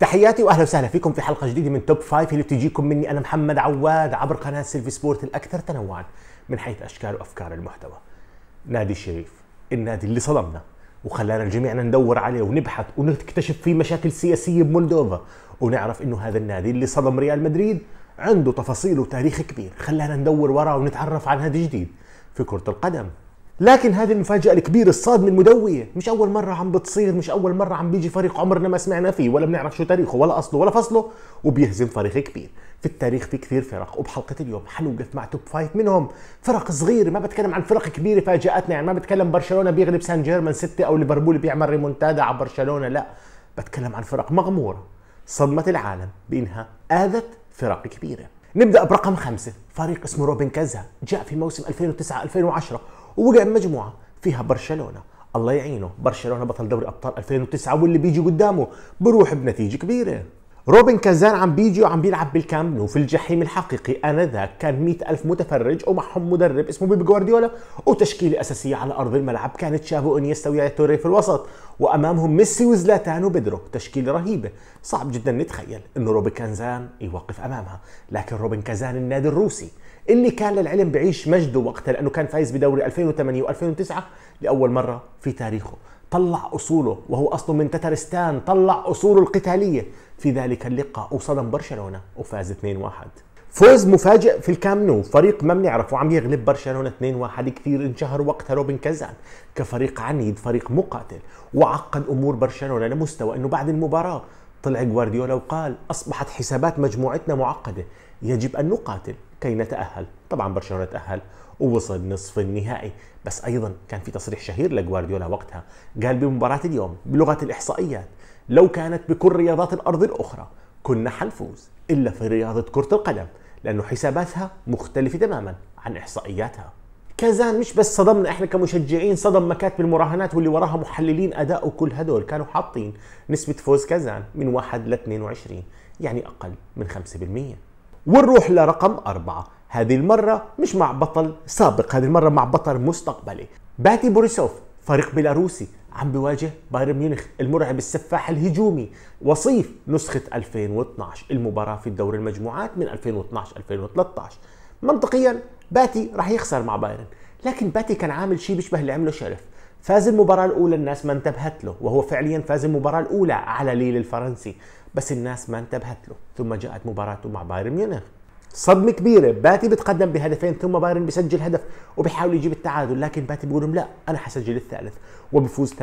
تحياتي واهلا وسهلا فيكم في حلقه جديده من توب فايف اللي بتجيكم مني انا محمد عواد عبر قناه سيلفي سبورت الاكثر تنوعا من حيث اشكال وافكار المحتوى. نادي الشريف، النادي اللي صدمنا وخلانا جميعنا ندور عليه ونبحث ونكتشف فيه مشاكل سياسيه بمولدوفا ونعرف انه هذا النادي اللي صدم ريال مدريد عنده تفاصيل وتاريخ كبير، خلانا ندور وراه ونتعرف عن نادي جديد في كره القدم، لكن هذه المفاجأة الكبيرة الصادمة المدوية مش أول مرة عم بتصير مش أول مرة عم بيجي فريق عمرنا ما سمعنا فيه ولا بنعرف شو تاريخه ولا أصله ولا فصله وبيهزم فريق كبير في التاريخ في كثير فرق وبحلقة اليوم حنوقف مع توب فايف منهم فرق صغيرة ما بتكلم عن فرق كبيرة فاجأتنا يعني ما بتكلم برشلونة بيغلب سان جيرمان ستة أو ليفربول بيعمل ريمونتادا على برشلونة لا بتكلم عن فرق مغمورة صدمت العالم بإنها آذت فرق كبيرة نبدأ برقم خمسة فريق اسمه روبن كازا جاء في موسم 2009 2010 ووقع مجموعه فيها برشلونه الله يعينه برشلونه بطل دوري ابطال 2009 واللي بيجي قدامه بروح بنتيجه كبيره روبن كازان عم بيجي وعم بيلعب بالكامب نو في الجحيم الحقيقي انذاك كان مئة ألف متفرج ومعهم مدرب اسمه بيب جوارديولا وتشكيلة أساسية على أرض الملعب كانت تشافو أن يستوي توري في الوسط وأمامهم ميسي وزلاتان وبدرو تشكيلة رهيبة صعب جدا نتخيل إنه روبن كازان يوقف أمامها لكن روبن كازان النادي الروسي اللي كان للعلم بعيش مجده وقتها لأنه كان فايز بدوري 2008 و2009 لأول مرة في تاريخه طلع أصوله وهو أصله من تترستان طلع أصوله القتالية في ذلك اللقاء وصدم برشلونة وفاز 2-1 فوز مفاجئ في الكام نو فريق ما بنعرفه عم يغلب برشلونه 2-1 كثير انشهر وقتها روبن كازان كفريق عنيد فريق مقاتل وعقد امور برشلونه لمستوى انه بعد المباراه طلع جوارديولا وقال اصبحت حسابات مجموعتنا معقده يجب ان نقاتل كي نتاهل طبعا برشلونه تاهل ووصل نصف النهائي بس ايضا كان في تصريح شهير لجوارديولا وقتها قال بمباراه اليوم بلغه الاحصائيات لو كانت بكل رياضات الارض الاخرى كنا حنفوز الا في رياضه كره القدم لانه حساباتها مختلفه تماما عن احصائياتها كازان مش بس صدمنا احنا كمشجعين صدم مكاتب المراهنات واللي وراها محللين اداء وكل هدول كانوا حاطين نسبة فوز كازان من 1 ل 22 يعني اقل من 5% ونروح لرقم أربعة هذه المرة مش مع بطل سابق هذه المرة مع بطل مستقبلي باتي بوريسوف فريق بيلاروسي عم بيواجه بايرن ميونخ المرعب السفاح الهجومي وصيف نسخة 2012 المباراة في الدور المجموعات من 2012 2013 منطقيا باتي راح يخسر مع بايرن لكن باتي كان عامل شيء بيشبه اللي عمله شرف فاز المباراة الأولى الناس ما انتبهت له وهو فعليا فاز المباراة الأولى على ليل الفرنسي بس الناس ما انتبهت له ثم جاءت مباراته مع بايرن ميونخ صدمه كبيره باتي بتقدم بهدفين ثم بايرن بيسجل هدف وبيحاول يجيب التعادل لكن باتي بيقول لهم لا انا حسجل الثالث وبفوز 3-1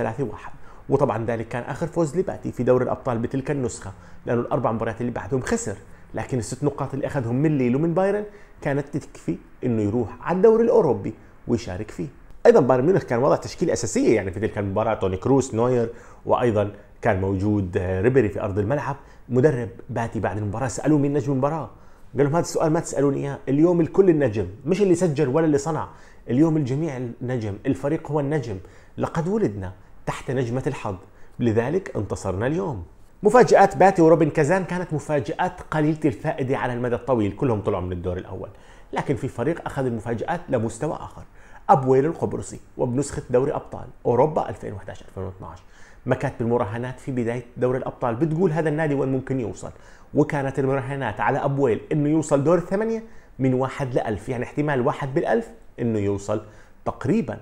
وطبعا ذلك كان اخر فوز لباتي في دوري الابطال بتلك النسخه لانه الاربع مباريات اللي بعدهم خسر لكن الست نقاط اللي اخذهم من ليل ومن بايرن كانت تكفي انه يروح على الدوري الاوروبي ويشارك فيه ايضا بايرن ميونخ كان وضع تشكيله اساسيه يعني في تلك المباراه توني كروس نوير وايضا كان موجود ريبري في ارض الملعب مدرب باتي بعد المباراه سالوه مين نجم المباراه قال لهم هذا السؤال ما تسالوني اياه اليوم الكل النجم مش اللي سجل ولا اللي صنع اليوم الجميع النجم الفريق هو النجم لقد ولدنا تحت نجمه الحظ لذلك انتصرنا اليوم مفاجآت باتي وروبن كازان كانت مفاجآت قليلة الفائدة على المدى الطويل كلهم طلعوا من الدور الأول لكن في فريق أخذ المفاجآت لمستوى آخر أبويل القبرصي وبنسخة دوري أبطال أوروبا 2011-2012 مكاتب المراهنات في بدايه دوري الابطال بتقول هذا النادي وين ممكن يوصل وكانت المراهنات على ابويل انه يوصل دور الثمانيه من واحد لألف يعني احتمال واحد بالألف انه يوصل تقريبا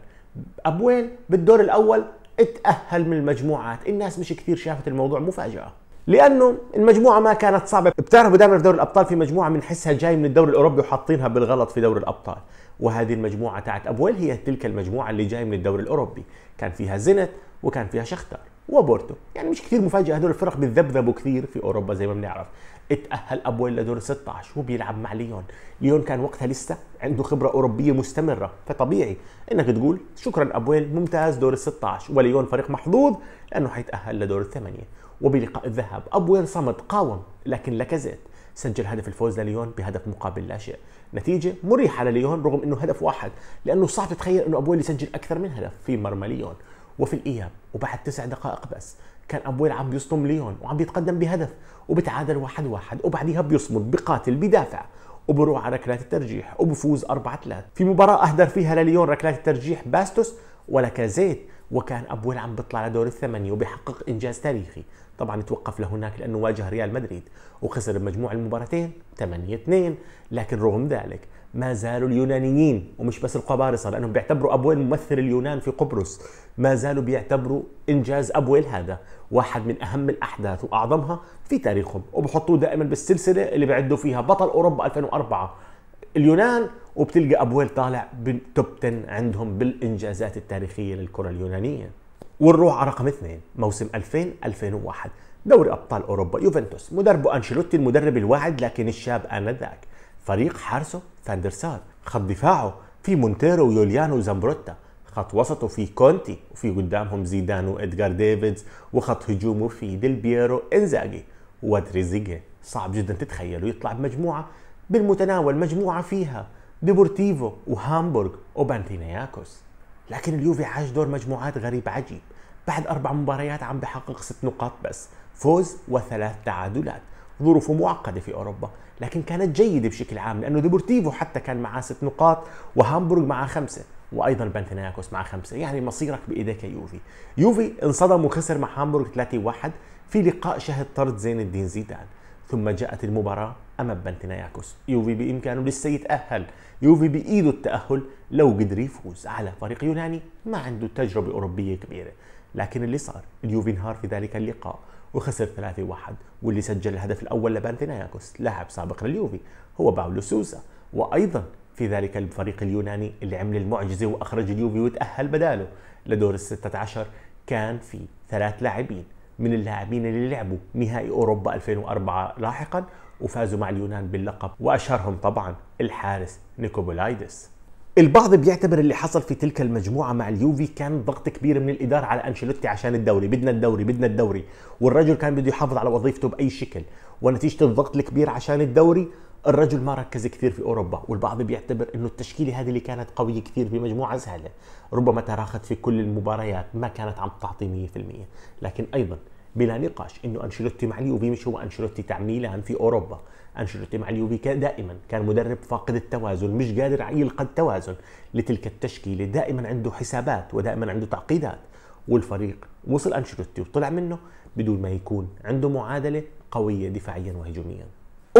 ابويل بالدور الاول اتاهل من المجموعات الناس مش كثير شافت الموضوع مفاجاه لانه المجموعه ما كانت صعبه بتعرفوا دائما في دوري الابطال في مجموعه بنحسها جاي من الدوري الاوروبي وحاطينها بالغلط في دوري الابطال وهذه المجموعه تاعت ابويل هي تلك المجموعه اللي جاي من الدوري الاوروبي كان فيها زنت وكان فيها شختار وبورتو يعني مش كثير مفاجاه هدول الفرق بتذبذبوا كثير في اوروبا زي ما بنعرف اتاهل ابويل لدور 16 وبيلعب مع ليون ليون كان وقتها لسه عنده خبره اوروبيه مستمره فطبيعي انك تقول شكرا ابويل ممتاز دور 16 وليون فريق محظوظ لانه حيتاهل لدور الثمانيه وبلقاء الذهاب أبوير صمد قاوم لكن لاكازيت سجل هدف الفوز لليون بهدف مقابل لا شيء نتيجة مريحة لليون رغم أنه هدف واحد لأنه صعب تتخيل أنه أبويل يسجل أكثر من هدف في مرمى ليون وفي الإياب وبعد تسع دقائق بس كان أبويل عم بيصطم ليون وعم يتقدم بهدف وبتعادل واحد واحد وبعديها بيصمد بقاتل بدافع وبروح على ركلات الترجيح وبفوز 4 3 في مباراة أهدر فيها لليون ركلات الترجيح باستوس ولا كازيت وكان أبويل عم بيطلع لدور الثمانية وبيحقق إنجاز تاريخي طبعا توقف لهناك لأنه واجه ريال مدريد وخسر بمجموع المباراتين 8-2 لكن رغم ذلك ما زالوا اليونانيين ومش بس القبارصة لأنهم بيعتبروا أبويل ممثل اليونان في قبرص ما زالوا بيعتبروا إنجاز أبويل هذا واحد من أهم الأحداث وأعظمها في تاريخهم وبحطوه دائما بالسلسلة اللي بيعدوا فيها بطل أوروبا 2004 اليونان وبتلقى ابويل طالع بالتوب 10 عندهم بالانجازات التاريخيه للكره اليونانيه ونروح على رقم اثنين موسم 2000 2001 دوري ابطال اوروبا يوفنتوس مدربه انشيلوتي المدرب الواعد لكن الشاب انذاك فريق حارسه فاندرسار خط دفاعه في مونتيرو ويوليانو زامبروتا خط وسطه في كونتي وفي قدامهم زيدان وادغار ديفيدز وخط هجومه في ديل بيرو انزاجي وتريزيجي صعب جدا تتخيله يطلع بمجموعه بالمتناول مجموعه فيها ديبورتيفو وهامبورغ وبانتينياكوس لكن اليوفي عاش دور مجموعات غريب عجيب بعد أربع مباريات عم بحقق ست نقاط بس فوز وثلاث تعادلات ظروفه معقدة في أوروبا لكن كانت جيدة بشكل عام لأنه ديبورتيفو حتى كان معاه ست نقاط وهامبورغ معاه خمسة وايضا بانثينايكوس معاه خمسه يعني مصيرك بايديك يوفي يوفي انصدم وخسر مع هامبورغ 3-1 في لقاء شهد طرد زين الدين زيدان ثم جاءت المباراه اما ببنتينا يعكس يوفي بامكانه لسه يتاهل يوفي بايده التاهل لو قدر يفوز على فريق يوناني ما عنده تجربه اوروبيه كبيره لكن اللي صار اليوفي انهار في ذلك اللقاء وخسر 3-1 واللي سجل الهدف الاول لبانثينايكوس لاعب سابق لليوفي هو باولو سوزا وايضا في ذلك الفريق اليوناني اللي عمل المعجزه واخرج اليوفي وتاهل بداله لدور ال 16 كان في ثلاث لاعبين من اللاعبين اللي لعبوا نهائي اوروبا 2004 لاحقا وفازوا مع اليونان باللقب وأشهرهم طبعا الحارس نيكوبولايدس البعض بيعتبر اللي حصل في تلك المجموعه مع اليوفي كان ضغط كبير من الاداره على انشيلوتي عشان الدوري بدنا الدوري بدنا الدوري والرجل كان بده يحافظ على وظيفته باي شكل ونتيجه الضغط الكبير عشان الدوري الرجل ما ركز كثير في اوروبا والبعض بيعتبر انه التشكيله هذه اللي كانت قويه كثير في مجموعه سهله ربما تراخت في كل المباريات ما كانت عم تعطي 100% لكن ايضا بلا نقاش انه انشيلوتي مع اليوفي مش هو انشيلوتي تاع ميلان في اوروبا انشيلوتي مع اليوفي كان دائما كان مدرب فاقد التوازن مش قادر يلقى التوازن لتلك التشكيله دائما عنده حسابات ودائما عنده تعقيدات والفريق وصل انشيلوتي وطلع منه بدون ما يكون عنده معادله قويه دفاعيا وهجوميا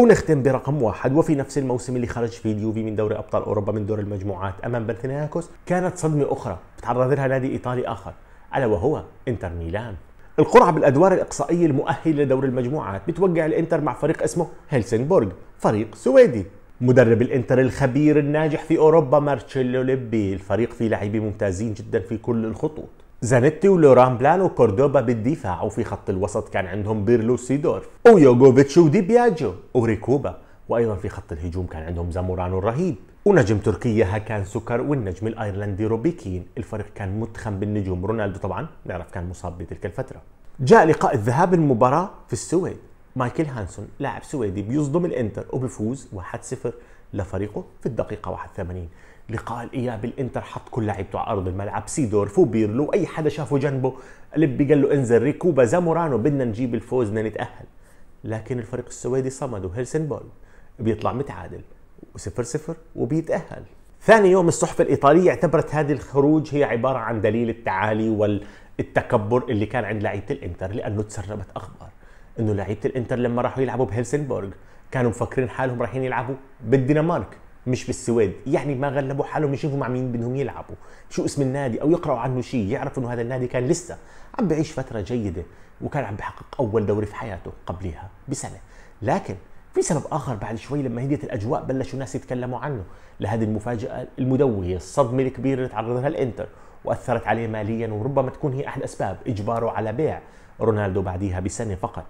ونختم برقم واحد وفي نفس الموسم اللي خرج فيه اليوفي من دوري ابطال اوروبا من دور المجموعات امام بنتيناكوس كانت صدمه اخرى تعرض لها نادي ايطالي اخر الا وهو انتر ميلان القرعة بالأدوار الإقصائية المؤهلة لدور المجموعات بتوقع الإنتر مع فريق اسمه هلسنبورغ فريق سويدي مدرب الانتر الخبير الناجح في اوروبا مارتشيلو ليبي الفريق فيه لاعبين ممتازين جدا في كل الخطوط زانيتي ولوران بلان وكوردوبا بالدفاع وفي خط الوسط كان عندهم بيرلو سيدورف ويوغوفيتش ودي بياجو وريكوبا وايضا في خط الهجوم كان عندهم زامورانو الرهيب ونجم تركيا هكان سكر والنجم الايرلندي روبي كين الفريق كان متخم بالنجوم رونالدو طبعا نعرف كان مصاب بتلك الفتره جاء لقاء الذهاب المباراة في السويد مايكل هانسون لاعب سويدي بيصدم الانتر وبيفوز 1-0 لفريقه في الدقيقة 81 لقاء الاياب الانتر حط كل لعيبته على ارض الملعب سيدور لو اي حدا شافه جنبه لبي قال له انزل ريكوبا زامورانو بدنا نجيب الفوز بدنا نتاهل لكن الفريق السويدي صمد وهيلسنبول بيطلع متعادل وصفر صفر وبيتأهل ثاني يوم الصحف الإيطالية اعتبرت هذه الخروج هي عبارة عن دليل التعالي والتكبر اللي كان عند لعيبة الإنتر لأنه تسربت أخبار إنه لعيبة الإنتر لما راحوا يلعبوا بهلسنبورغ كانوا مفكرين حالهم رايحين يلعبوا بالدنمارك مش بالسويد يعني ما غلبوا حالهم يشوفوا مع مين بدهم يلعبوا شو اسم النادي او يقراوا عنه شيء يعرفوا انه هذا النادي كان لسه عم بيعيش فتره جيده وكان عم بيحقق اول دوري في حياته قبلها بسنه لكن في سبب اخر بعد شوي لما هديت الاجواء بلشوا الناس يتكلموا عنه لهذه المفاجاه المدويه الصدمه الكبيره اللي تعرض لها الانتر واثرت عليه ماليا وربما تكون هي احد اسباب اجباره على بيع رونالدو بعديها بسنه فقط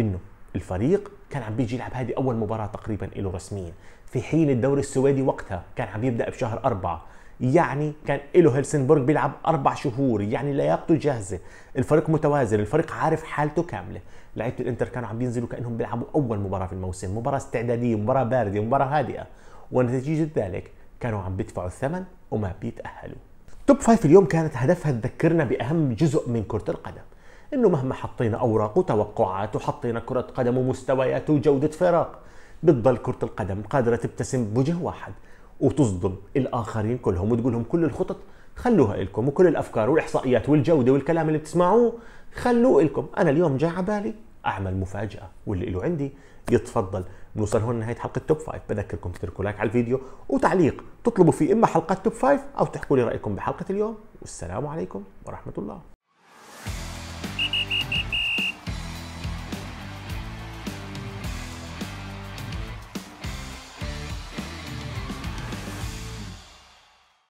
انه الفريق كان عم بيجي يلعب هذه اول مباراه تقريبا له رسميا في حين الدوري السويدي وقتها كان عم يبدا بشهر أربعة يعني كان له هلسنبورغ بيلعب اربع شهور يعني لياقته جاهزه الفريق متوازن الفريق عارف حالته كامله لعيبه الانتر كانوا عم بينزلوا كانهم بيلعبوا اول مباراه في الموسم مباراه استعداديه مباراه بارده مباراه هادئه ونتيجه ذلك كانوا عم بيدفعوا الثمن وما بيتاهلوا توب فايف اليوم كانت هدفها تذكرنا باهم جزء من كره القدم انه مهما حطينا اوراق وتوقعات وحطينا كره قدم ومستويات وجوده فرق بتضل كره القدم قادره تبتسم بوجه واحد وتصدم الاخرين كلهم وتقول لهم كل الخطط خلوها لكم وكل الافكار والاحصائيات والجوده والكلام اللي بتسمعوه خلوه لكم انا اليوم جاي على بالي اعمل مفاجاه واللي له عندي يتفضل بنوصل هون لنهايه حلقه توب فايف بذكركم تتركوا لايك على الفيديو وتعليق تطلبوا فيه اما حلقات توب فايف او تحكوا لي رايكم بحلقه اليوم والسلام عليكم ورحمه الله